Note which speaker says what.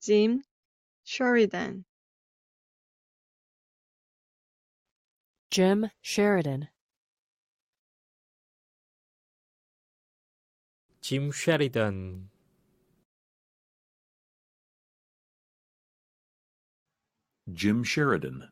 Speaker 1: Jim Sheridan. Jim Sheridan. Jim Sheridan. Jim Sheridan.